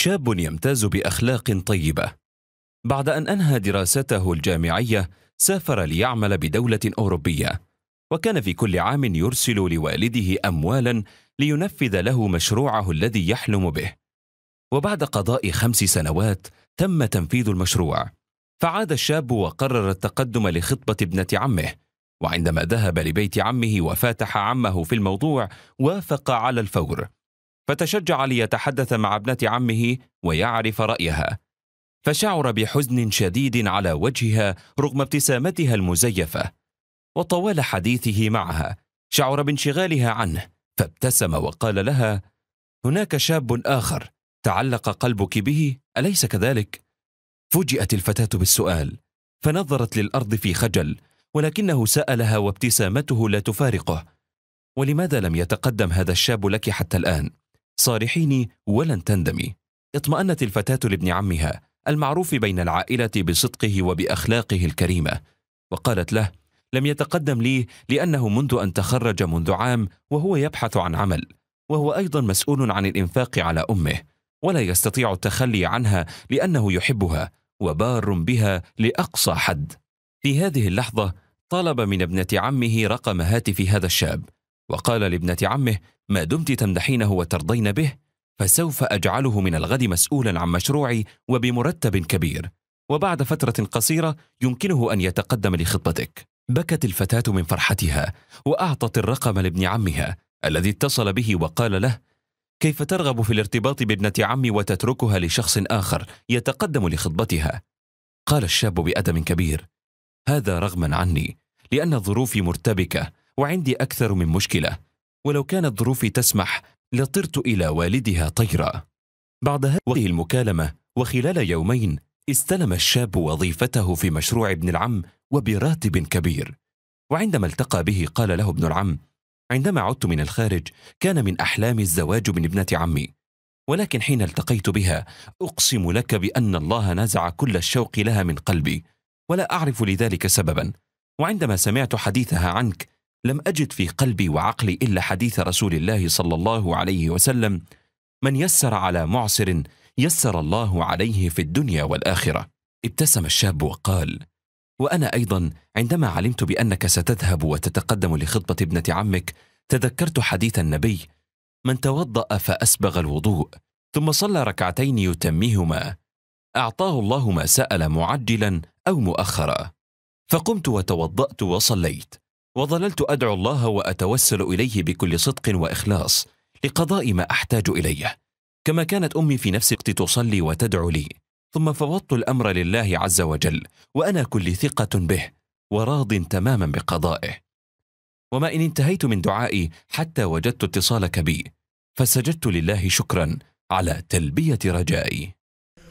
شاب يمتاز باخلاق طيبه بعد ان انهى دراسته الجامعيه سافر ليعمل بدوله اوروبيه وكان في كل عام يرسل لوالده اموالا لينفذ له مشروعه الذي يحلم به وبعد قضاء خمس سنوات تم تنفيذ المشروع فعاد الشاب وقرر التقدم لخطبه ابنه عمه وعندما ذهب لبيت عمه وفاتح عمه في الموضوع وافق على الفور فتشجع ليتحدث مع ابنة عمه ويعرف رأيها فشعر بحزن شديد على وجهها رغم ابتسامتها المزيفة وطوال حديثه معها شعر بانشغالها عنه فابتسم وقال لها هناك شاب آخر تعلق قلبك به أليس كذلك؟ فوجئت الفتاة بالسؤال فنظرت للأرض في خجل ولكنه سألها وابتسامته لا تفارقه ولماذا لم يتقدم هذا الشاب لك حتى الآن؟ صارحيني ولن تندمي اطمأنت الفتاة لابن عمها المعروف بين العائلة بصدقه وبأخلاقه الكريمة وقالت له لم يتقدم لي لأنه منذ أن تخرج منذ عام وهو يبحث عن عمل وهو أيضا مسؤول عن الإنفاق على أمه ولا يستطيع التخلي عنها لأنه يحبها وبار بها لأقصى حد في هذه اللحظة طلب من ابنة عمه رقم هاتف هذا الشاب وقال لابنة عمه ما دمت تمدحينه وترضين به فسوف أجعله من الغد مسؤولا عن مشروعي وبمرتب كبير وبعد فترة قصيرة يمكنه أن يتقدم لخطبتك بكت الفتاة من فرحتها وأعطت الرقم لابن عمها الذي اتصل به وقال له كيف ترغب في الارتباط بابنة عمي وتتركها لشخص آخر يتقدم لخطبتها؟ قال الشاب بأدب كبير هذا رغما عني لأن ظروفي مرتبكة وعندي أكثر من مشكلة ولو كانت ظروفي تسمح لطرت إلى والدها طيرا بعد هذه المكالمة وخلال يومين استلم الشاب وظيفته في مشروع ابن العم وبراتب كبير وعندما التقى به قال له ابن العم عندما عدت من الخارج كان من أحلامي الزواج من ابنة عمي ولكن حين التقيت بها أقسم لك بأن الله نزع كل الشوق لها من قلبي ولا أعرف لذلك سببا وعندما سمعت حديثها عنك لم أجد في قلبي وعقلي إلا حديث رسول الله صلى الله عليه وسلم من يسر على معسر يسر الله عليه في الدنيا والآخرة ابتسم الشاب وقال وأنا أيضا عندما علمت بأنك ستذهب وتتقدم لخطبة ابنة عمك تذكرت حديث النبي من توضأ فأسبغ الوضوء ثم صلى ركعتين يتمهما أعطاه الله ما سأل معجلا أو مؤخرا فقمت وتوضأت وصليت وظللت أدعو الله وأتوسل إليه بكل صدق وإخلاص لقضاء ما أحتاج إليه كما كانت أمي في نفس الوقت تصلي وتدعو لي ثم فوضت الأمر لله عز وجل وأنا كل ثقة به وراض تماما بقضائه وما إن انتهيت من دعائي حتى وجدت اتصالك بي فسجدت لله شكرا على تلبية رجائي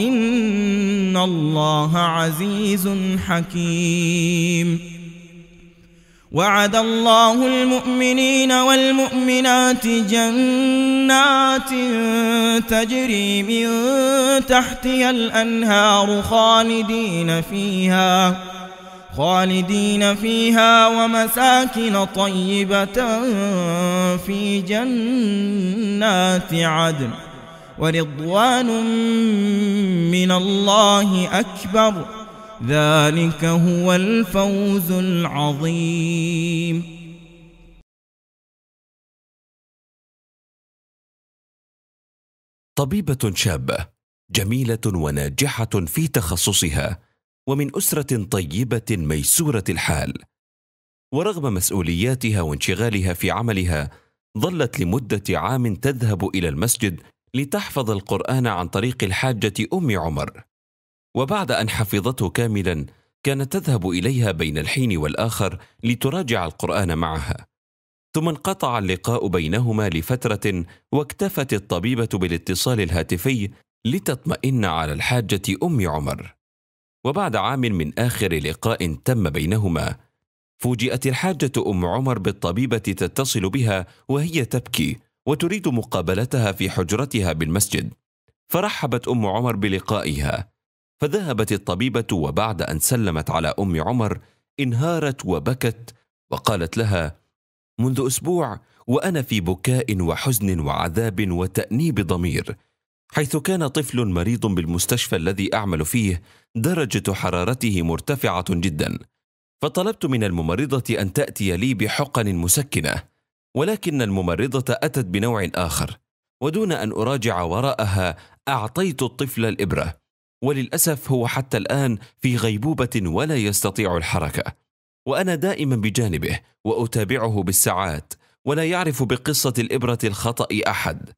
إن الله عزيز حكيم وعد الله المؤمنين والمؤمنات جنات تجري من تحتها الأنهار خالدين فيها خالدين فيها ومساكن طيبة في جنات عدن ورضوان من الله أكبر ذلك هو الفوز العظيم طبيبة شابة جميلة وناجحة في تخصصها ومن أسرة طيبة ميسورة الحال ورغم مسؤولياتها وانشغالها في عملها ظلت لمدة عام تذهب إلى المسجد لتحفظ القرآن عن طريق الحاجة أم عمر وبعد أن حفظته كاملا كانت تذهب إليها بين الحين والآخر لتراجع القرآن معها ثم انقطع اللقاء بينهما لفترة واكتفت الطبيبة بالاتصال الهاتفي لتطمئن على الحاجة أم عمر وبعد عام من آخر لقاء تم بينهما فوجئت الحاجة أم عمر بالطبيبة تتصل بها وهي تبكي وتريد مقابلتها في حجرتها بالمسجد فرحبت ام عمر بلقائها فذهبت الطبيبه وبعد ان سلمت على ام عمر انهارت وبكت وقالت لها منذ اسبوع وانا في بكاء وحزن وعذاب وتانيب ضمير حيث كان طفل مريض بالمستشفى الذي اعمل فيه درجه حرارته مرتفعه جدا فطلبت من الممرضه ان تاتي لي بحقن مسكنه ولكن الممرضة أتت بنوع آخر ودون أن أراجع وراءها أعطيت الطفل الإبرة وللأسف هو حتى الآن في غيبوبة ولا يستطيع الحركة وأنا دائما بجانبه وأتابعه بالساعات ولا يعرف بقصة الإبرة الخطأ أحد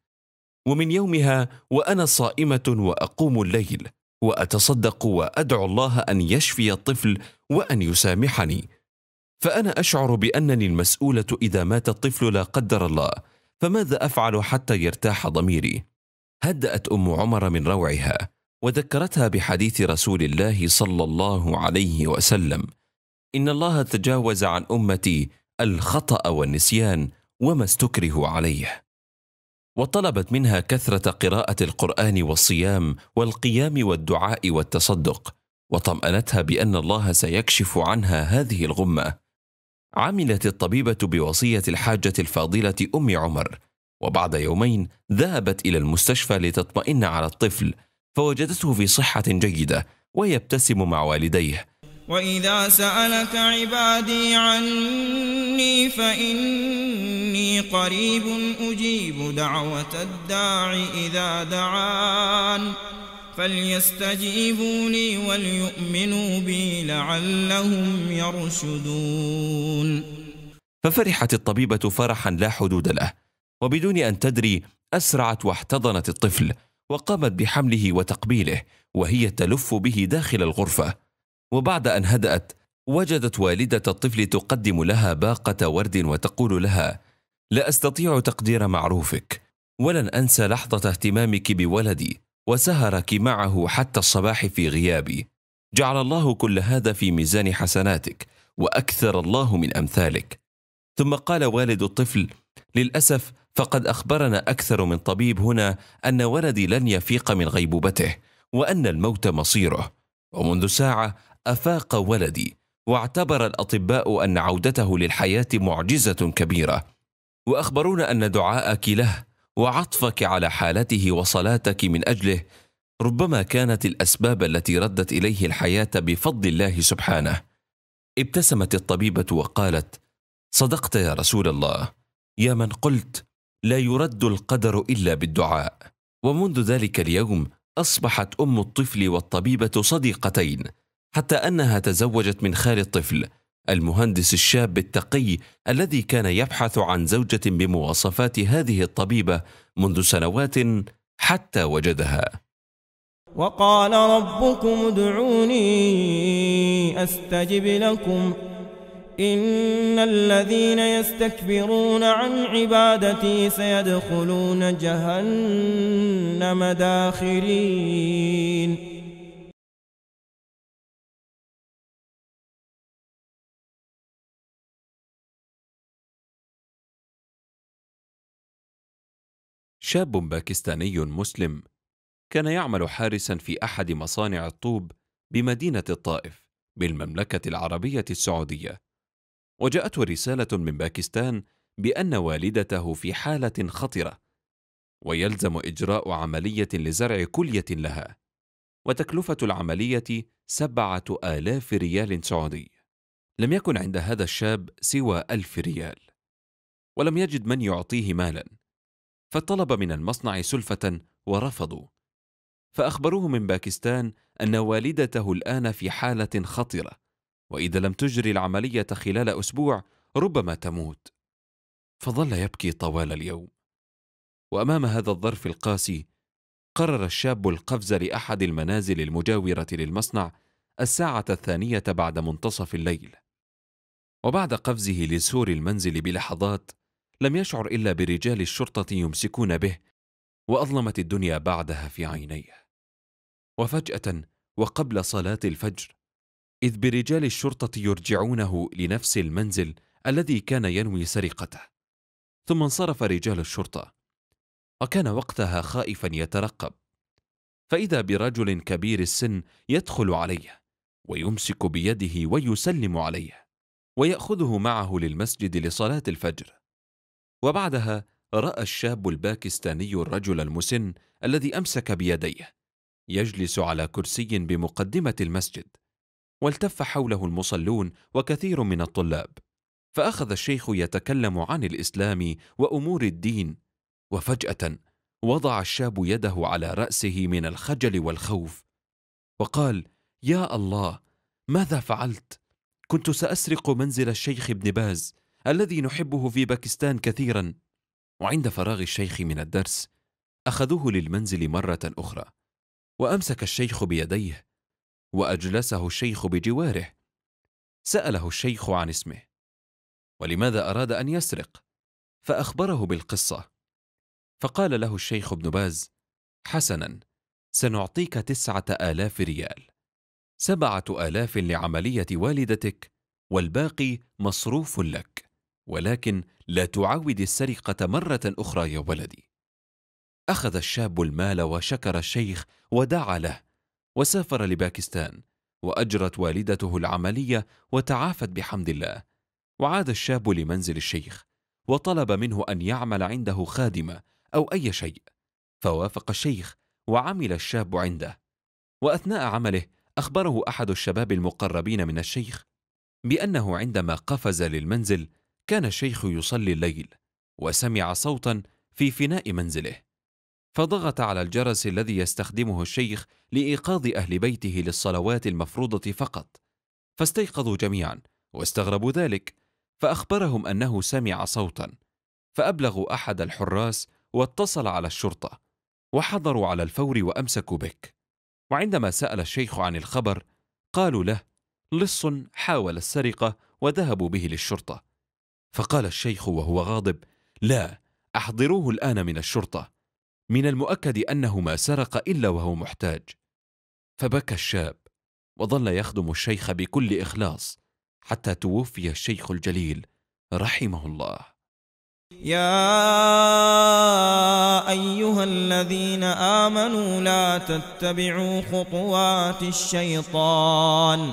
ومن يومها وأنا صائمة وأقوم الليل وأتصدق وأدعو الله أن يشفي الطفل وأن يسامحني فأنا أشعر بأنني المسؤولة إذا مات الطفل لا قدر الله فماذا أفعل حتى يرتاح ضميري؟ هدأت أم عمر من روعها وذكرتها بحديث رسول الله صلى الله عليه وسلم إن الله تجاوز عن أمتي الخطأ والنسيان وما استكرهوا عليه وطلبت منها كثرة قراءة القرآن والصيام والقيام والدعاء والتصدق وطمأنتها بأن الله سيكشف عنها هذه الغمة عملت الطبيبة بوصية الحاجة الفاضلة أم عمر وبعد يومين ذهبت إلى المستشفى لتطمئن على الطفل فوجدته في صحة جيدة ويبتسم مع والديه وإذا سألك عبادي عني فإني قريب أجيب دعوة الداع إذا دعان فليستجيبوا لي وليؤمنوا بي لعلهم يرشدون ففرحت الطبيبة فرحا لا حدود له وبدون أن تدري أسرعت واحتضنت الطفل وقامت بحمله وتقبيله وهي تلف به داخل الغرفة وبعد أن هدأت وجدت والدة الطفل تقدم لها باقة ورد وتقول لها لا أستطيع تقدير معروفك ولن أنسى لحظة اهتمامك بولدي وسهرك معه حتى الصباح في غيابي جعل الله كل هذا في ميزان حسناتك واكثر الله من امثالك ثم قال والد الطفل للاسف فقد اخبرنا اكثر من طبيب هنا ان ولدي لن يفيق من غيبوبته وان الموت مصيره ومنذ ساعه افاق ولدي واعتبر الاطباء ان عودته للحياه معجزه كبيره واخبرونا ان دعاءك له وعطفك على حالته وصلاتك من اجله ربما كانت الاسباب التي ردت اليه الحياه بفضل الله سبحانه ابتسمت الطبيبه وقالت صدقت يا رسول الله يا من قلت لا يرد القدر الا بالدعاء ومنذ ذلك اليوم اصبحت ام الطفل والطبيبه صديقتين حتى انها تزوجت من خال الطفل المهندس الشاب التقي الذي كان يبحث عن زوجة بمواصفات هذه الطبيبة منذ سنوات حتى وجدها وقال ربكم ادعوني أستجب لكم إن الذين يستكبرون عن عبادتي سيدخلون جهنم داخرين شاب باكستاني مسلم كان يعمل حارسا في احد مصانع الطوب بمدينه الطائف بالمملكه العربيه السعوديه وجاءته رساله من باكستان بان والدته في حاله خطره ويلزم اجراء عمليه لزرع كليه لها وتكلفه العمليه سبعه الاف ريال سعودي لم يكن عند هذا الشاب سوى الف ريال ولم يجد من يعطيه مالا فطلب من المصنع سلفة ورفضوا فأخبروه من باكستان أن والدته الآن في حالة خطرة وإذا لم تجري العملية خلال أسبوع ربما تموت فظل يبكي طوال اليوم وأمام هذا الظرف القاسي قرر الشاب القفز لأحد المنازل المجاورة للمصنع الساعة الثانية بعد منتصف الليل وبعد قفزه لسور المنزل بلحظات لم يشعر إلا برجال الشرطة يمسكون به وأظلمت الدنيا بعدها في عينيه وفجأة وقبل صلاة الفجر إذ برجال الشرطة يرجعونه لنفس المنزل الذي كان ينوي سرقته ثم انصرف رجال الشرطة وكان وقتها خائفا يترقب فإذا برجل كبير السن يدخل عليه ويمسك بيده ويسلم عليه ويأخذه معه للمسجد لصلاة الفجر وبعدها راى الشاب الباكستاني الرجل المسن الذي امسك بيديه يجلس على كرسي بمقدمه المسجد والتف حوله المصلون وكثير من الطلاب فاخذ الشيخ يتكلم عن الاسلام وامور الدين وفجاه وضع الشاب يده على راسه من الخجل والخوف وقال يا الله ماذا فعلت كنت ساسرق منزل الشيخ ابن باز الذي نحبه في باكستان كثيرا وعند فراغ الشيخ من الدرس اخذوه للمنزل مره اخرى وامسك الشيخ بيديه واجلسه الشيخ بجواره ساله الشيخ عن اسمه ولماذا اراد ان يسرق فاخبره بالقصه فقال له الشيخ ابن باز حسنا سنعطيك تسعه الاف ريال سبعه الاف لعمليه والدتك والباقي مصروف لك ولكن لا تعاود السرقة مرة أخرى يا ولدي. أخذ الشاب المال وشكر الشيخ ودعا له، وسافر لباكستان، وأجرت والدته العملية وتعافت بحمد الله. وعاد الشاب لمنزل الشيخ، وطلب منه أن يعمل عنده خادمة أو أي شيء، فوافق الشيخ، وعمل الشاب عنده. وأثناء عمله أخبره أحد الشباب المقربين من الشيخ بأنه عندما قفز للمنزل كان الشيخ يصلي الليل وسمع صوتا في فناء منزله فضغط على الجرس الذي يستخدمه الشيخ لايقاظ اهل بيته للصلوات المفروضه فقط فاستيقظوا جميعا واستغربوا ذلك فاخبرهم انه سمع صوتا فابلغوا احد الحراس واتصل على الشرطه وحضروا على الفور وامسكوا بك وعندما سال الشيخ عن الخبر قالوا له لص حاول السرقه وذهبوا به للشرطه فقال الشيخ وهو غاضب لا احضروه الان من الشرطه من المؤكد انه ما سرق الا وهو محتاج فبكى الشاب وظل يخدم الشيخ بكل اخلاص حتى توفي الشيخ الجليل رحمه الله يا ايها الذين امنوا لا تتبعوا خطوات الشيطان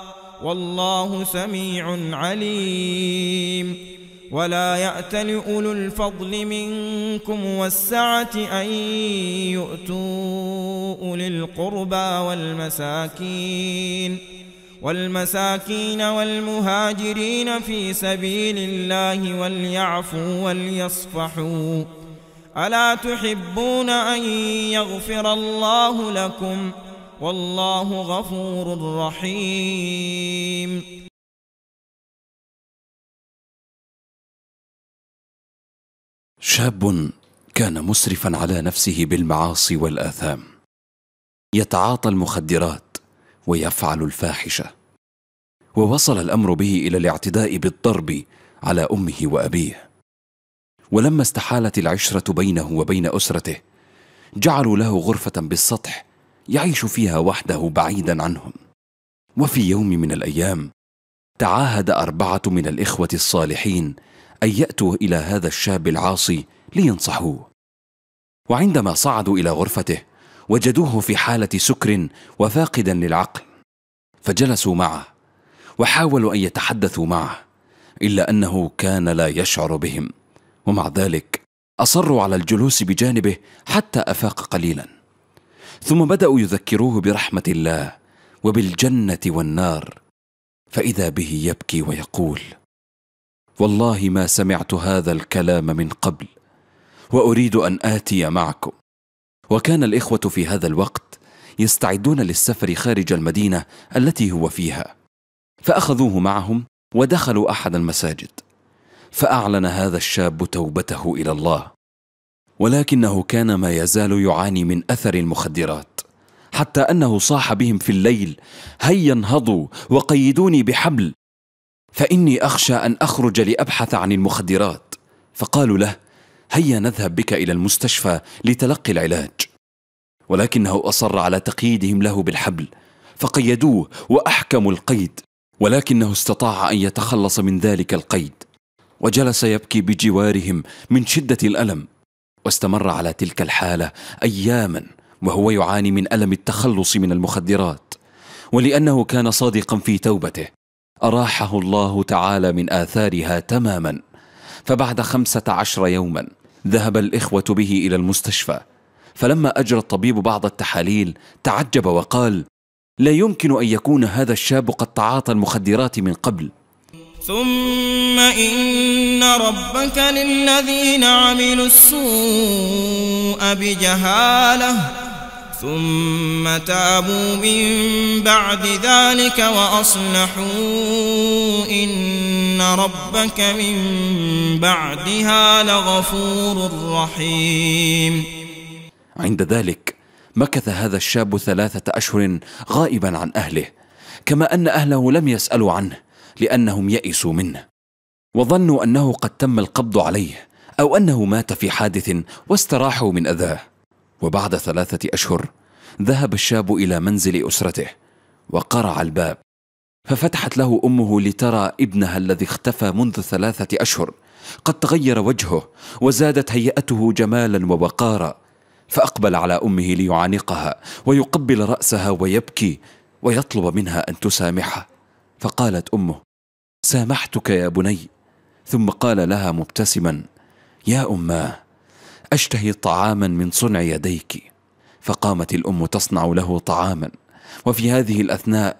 والله سميع عليم ولا يأت أولو الفضل منكم والسعة أن يؤتوا أولي القربى والمساكين والمساكين والمهاجرين في سبيل الله وليعفوا وليصفحوا ألا تحبون أن يغفر الله لكم ؟ والله غفور رحيم شاب كان مسرفا على نفسه بالمعاصي والآثام يتعاطى المخدرات ويفعل الفاحشة ووصل الأمر به إلى الاعتداء بالضرب على أمه وأبيه ولما استحالت العشرة بينه وبين أسرته جعلوا له غرفة بالسطح يعيش فيها وحده بعيدا عنهم وفي يوم من الايام تعاهد اربعه من الاخوه الصالحين ان ياتوا الى هذا الشاب العاصي لينصحوه وعندما صعدوا الى غرفته وجدوه في حاله سكر وفاقدا للعقل فجلسوا معه وحاولوا ان يتحدثوا معه الا انه كان لا يشعر بهم ومع ذلك اصروا على الجلوس بجانبه حتى افاق قليلا ثم بداوا يذكروه برحمه الله وبالجنه والنار فاذا به يبكي ويقول والله ما سمعت هذا الكلام من قبل واريد ان اتي معكم وكان الاخوه في هذا الوقت يستعدون للسفر خارج المدينه التي هو فيها فاخذوه معهم ودخلوا احد المساجد فاعلن هذا الشاب توبته الى الله ولكنه كان ما يزال يعاني من أثر المخدرات حتى أنه صاح بهم في الليل هيا انهضوا وقيدوني بحبل فإني أخشى أن أخرج لأبحث عن المخدرات فقالوا له هيا نذهب بك إلى المستشفى لتلقي العلاج ولكنه أصر على تقييدهم له بالحبل فقيدوه وأحكموا القيد ولكنه استطاع أن يتخلص من ذلك القيد وجلس يبكي بجوارهم من شدة الألم واستمر على تلك الحاله اياما وهو يعاني من الم التخلص من المخدرات ولانه كان صادقا في توبته اراحه الله تعالى من اثارها تماما فبعد خمسه عشر يوما ذهب الاخوه به الى المستشفى فلما اجرى الطبيب بعض التحاليل تعجب وقال لا يمكن ان يكون هذا الشاب قد تعاطى المخدرات من قبل ثم إن ربك للذين عملوا السوء بجهالة ثم تابوا من بعد ذلك وأصلحوا إن ربك من بعدها لغفور رحيم عند ذلك مكث هذا الشاب ثلاثة أشهر غائبا عن أهله كما أن أهله لم يسألوا عنه لأنهم يئسوا منه وظنوا أنه قد تم القبض عليه أو أنه مات في حادث واستراحوا من أذاه وبعد ثلاثة أشهر ذهب الشاب إلى منزل أسرته وقرع الباب ففتحت له أمه لترى ابنها الذي اختفى منذ ثلاثة أشهر قد تغير وجهه وزادت هيئته جمالا ووقارا فأقبل على أمه ليعانقها ويقبل رأسها ويبكي ويطلب منها أن تسامحه فقالت امه سامحتك يا بني ثم قال لها مبتسما يا اماه اشتهي طعاما من صنع يديك فقامت الام تصنع له طعاما وفي هذه الاثناء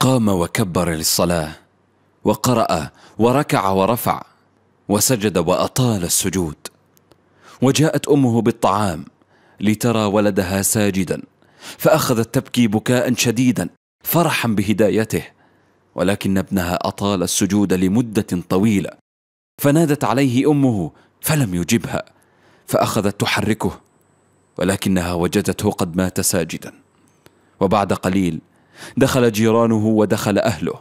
قام وكبر للصلاه وقرا وركع ورفع وسجد واطال السجود وجاءت امه بالطعام لترى ولدها ساجدا فاخذت تبكي بكاء شديدا فرحا بهدايته ولكن ابنها أطال السجود لمدة طويلة فنادت عليه أمه فلم يجبها فأخذت تحركه ولكنها وجدته قد مات ساجدا وبعد قليل دخل جيرانه ودخل أهله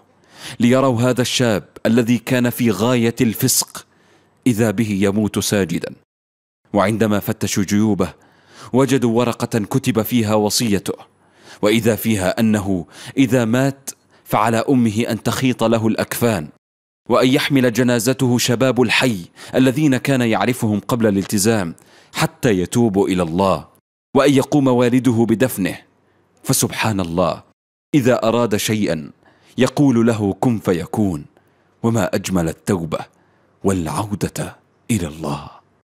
ليروا هذا الشاب الذي كان في غاية الفسق إذا به يموت ساجدا وعندما فتشوا جيوبه وجدوا ورقة كتب فيها وصيته وإذا فيها أنه إذا مات فعلى امه ان تخيط له الاكفان وان يحمل جنازته شباب الحي الذين كان يعرفهم قبل الالتزام حتى يتوبوا الى الله وان يقوم والده بدفنه فسبحان الله اذا اراد شيئا يقول له كن فيكون وما اجمل التوبه والعوده الى الله